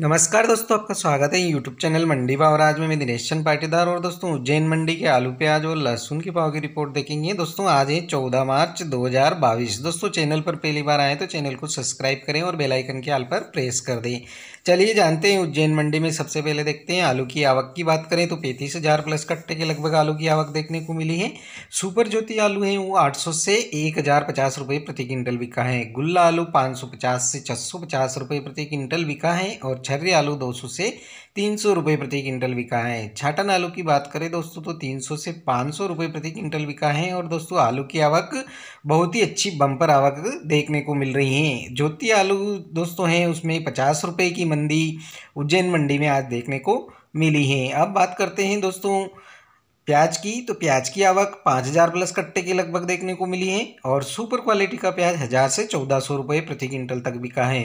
नमस्कार दोस्तों आपका स्वागत है यूट्यूब चैनल मंडी भाव और आज में मैं दिनेश चंद पाटीदार और दोस्तों उज्जैन मंडी के आलू प्याज और लहसुन के भाव की रिपोर्ट देखेंगे दोस्तों आज है चौदह मार्च दो हज़ार बाईस दोस्तों चैनल पर पहली बार आए तो चैनल को सब्सक्राइब करें और बेल आइकन के आल पर प्रेस कर दें चलिए जानते हैं उज्जैन मंडी में सबसे पहले देखते हैं आलू की आवक की बात करें तो पैंतीस प्लस कट्टे के लगभग आलू की आवक देखने को मिली है सुपर ज्योति आलू है वो आठ से एक रुपये प्रति क्विंटल बिका है गुल्ला आलू पाँच से पचास रुपये प्रति क्विंटल बिका है और छर्री आलू 200 से तीन सौ रुपये प्रति क्विंटल बिका है छाटन आलू की बात करें दोस्तों तो तीन सौ से पाँच सौ रुपये प्रति क्विंटल बिका है और दोस्तों आलू की आवक बहुत ही अच्छी बम्पर आवक देखने को मिल रही है ज्योति आलू दोस्तों हैं उसमें पचास रुपये की मंदी उज्जैन मंडी में आज देखने को मिली है अब बात करते हैं दोस्तों प्याज की तो प्याज की आवक पाँच हज़ार प्लस कट्टे के लगभग देखने को मिली है और सुपर क्वालिटी का प्याज हज़ार से चौदह सौ रुपये प्रति क्विंटल तक बिका है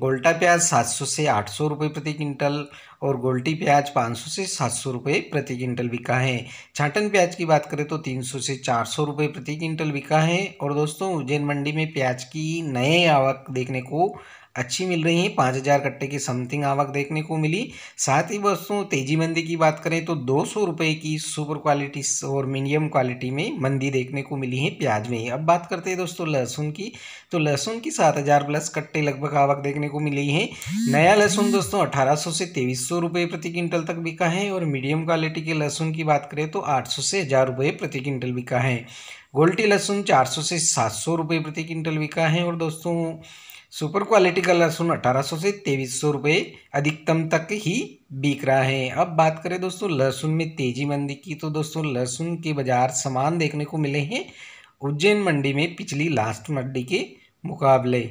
गोल्टा प्याज सात सौ से आठ सौ रुपये प्रति क्विंटल और गोल्टी प्याज पाँच सौ से सात सौ रुपये प्रति क्विंटल बिका है छाटन प्याज की बात करें तो तीन सौ से चार सौ रुपये प्रति क्विंटल बिका है और दोस्तों उज्जैन मंडी में प्याज की नए आवक देखने को अच्छी मिल रही हैं पाँच हज़ार कट्टे की समथिंग आवक देखने को मिली साथ ही दोस्तों तेजी मंदी की बात करें तो दो सौ रुपये की सुपर क्वालिटी और मीडियम क्वालिटी में मंदी देखने को मिली है प्याज में अब बात करते हैं दोस्तों लहसुन की तो लहसुन की सात हज़ार प्लस कट्टे लगभग आवक देखने को मिली है नया लहसुन दोस्तों अठारह सौ से तेईस सौ रुपये प्रति क्विंटल तक बिका है और मीडियम क्वालिटी के लहसुन की बात करें तो आठ सौ से हज़ार रुपये प्रति क्विंटल बिका है गोल्टी लहसुन चार सौ से सात सौ रुपये प्रति क्विंटल बिका है और दोस्तों सुपर क्वालिटी का लहसुन अठारह सौ से तेईस सौ रुपये अधिकतम तक ही बिक रहा है अब बात करें दोस्तों लहसुन में तेजी मंदी की तो दोस्तों लहसुन के बाजार समान देखने को मिले हैं उज्जैन मंडी में पिछली लास्ट मंडी के मुकाबले